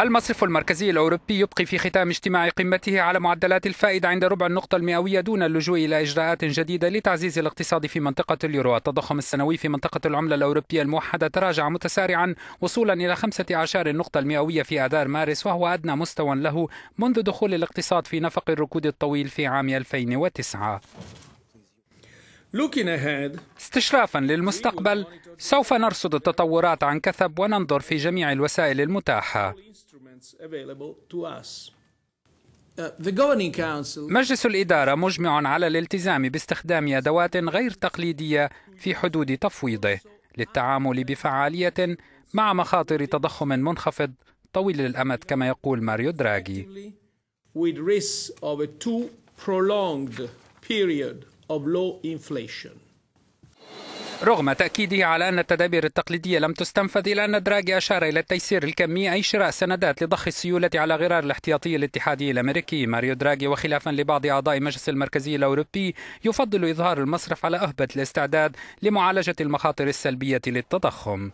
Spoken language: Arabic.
المصرف المركزي الأوروبي يبقي في ختام اجتماع قمته على معدلات الفائدة عند ربع النقطة المئوية دون اللجوء إلى إجراءات جديدة لتعزيز الاقتصاد في منطقة اليورو التضخم السنوي في منطقة العملة الأوروبية الموحدة تراجع متسارعا وصولا إلى خمسة عشر النقطة المئوية في آذار مارس وهو أدنى مستوى له منذ دخول الاقتصاد في نفق الركود الطويل في عام 2009 استشرافا للمستقبل سوف نرصد التطورات عن كثب وننظر في جميع الوسائل المتاحه مجلس الإدارة مجمع على الالتزام باستخدام أدوات غير تقليدية في حدود تفويضه للتعامل بفعالية مع مخاطر تضخم منخفض طويل الأمد كما يقول ماريو دراغي. with risks of a too prolonged period of low inflation. رغم تأكيده على أن التدابير التقليدية لم تستنفذ إلا أن دراجي أشار إلى التيسير الكمي أي شراء سندات لضخ السيولة على غرار الاحتياطي الاتحادي الأمريكي ماريو دراجي وخلافا لبعض أعضاء مجلس المركزي الأوروبي يفضل إظهار المصرف على أهبة الاستعداد لمعالجة المخاطر السلبية للتضخم